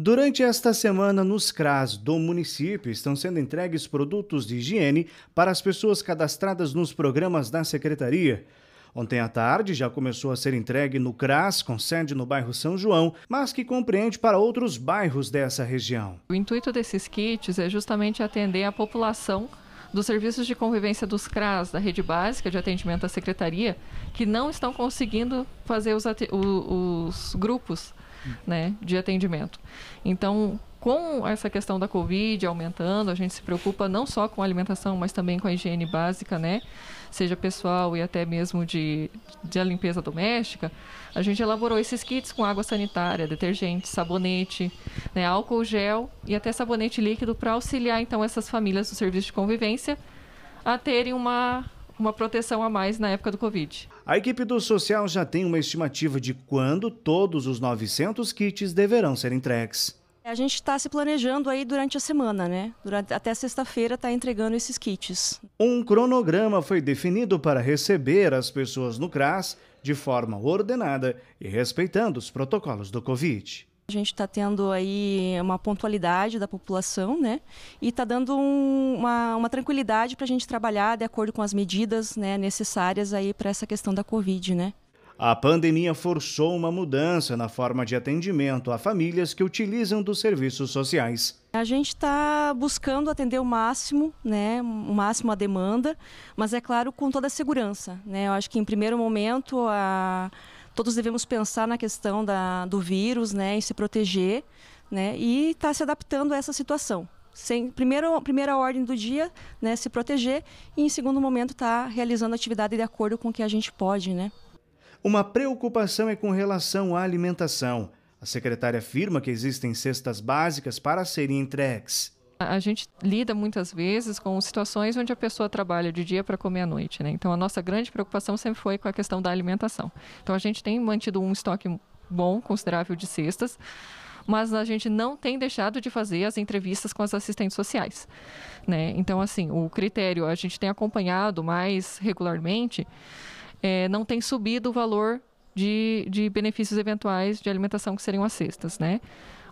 Durante esta semana, nos CRAS do município estão sendo entregues produtos de higiene para as pessoas cadastradas nos programas da secretaria. Ontem à tarde já começou a ser entregue no CRAS, com sede no bairro São João, mas que compreende para outros bairros dessa região. O intuito desses kits é justamente atender a população dos serviços de convivência dos CRAS, da rede básica de atendimento à secretaria, que não estão conseguindo fazer os, os grupos né, de atendimento. Então, com essa questão da Covid aumentando, a gente se preocupa não só com a alimentação, mas também com a higiene básica, né? Seja pessoal e até mesmo de, de limpeza doméstica. A gente elaborou esses kits com água sanitária, detergente, sabonete, né, álcool gel e até sabonete líquido para auxiliar então essas famílias do serviço de convivência a terem uma uma proteção a mais na época do Covid. A equipe do social já tem uma estimativa de quando todos os 900 kits deverão ser entregues. A gente está se planejando aí durante a semana, né? Durante, até sexta-feira está entregando esses kits. Um cronograma foi definido para receber as pessoas no CRAS de forma ordenada e respeitando os protocolos do Covid. A gente está tendo aí uma pontualidade da população, né? E está dando um, uma, uma tranquilidade para a gente trabalhar de acordo com as medidas né, necessárias aí para essa questão da Covid, né? A pandemia forçou uma mudança na forma de atendimento a famílias que utilizam dos serviços sociais. A gente está buscando atender o máximo, né, o máximo a demanda, mas é claro com toda a segurança, né. Eu acho que em primeiro momento a todos devemos pensar na questão da, do vírus, né, em se proteger, né, e estar tá se adaptando a essa situação. Sem, primeiro, primeira ordem do dia, né, se proteger, e em segundo momento estar tá realizando atividade de acordo com o que a gente pode, né. Uma preocupação é com relação à alimentação. A secretária afirma que existem cestas básicas para serem entregues. A gente lida muitas vezes com situações onde a pessoa trabalha de dia para comer à noite, né? Então a nossa grande preocupação sempre foi com a questão da alimentação. Então a gente tem mantido um estoque bom, considerável de cestas, mas a gente não tem deixado de fazer as entrevistas com as assistentes sociais, né? Então assim, o critério a gente tem acompanhado mais regularmente, é, não tem subido o valor de, de benefícios eventuais de alimentação que seriam as cestas, né?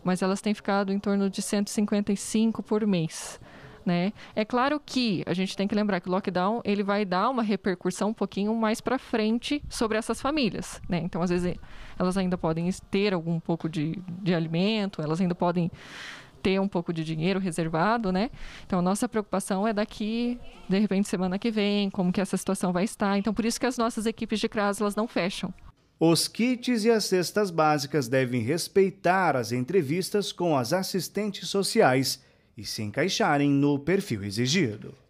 mas elas têm ficado em torno de 155 por mês. Né? É claro que a gente tem que lembrar que o lockdown ele vai dar uma repercussão um pouquinho mais para frente sobre essas famílias, né? Então às vezes elas ainda podem ter algum pouco de, de alimento, elas ainda podem ter um pouco de dinheiro reservado, né? Então a nossa preocupação é daqui, de repente semana que vem, como que essa situação vai estar. Então por isso que as nossas equipes de CRAS elas não fecham. Os kits e as cestas básicas devem respeitar as entrevistas com as assistentes sociais e se encaixarem no perfil exigido.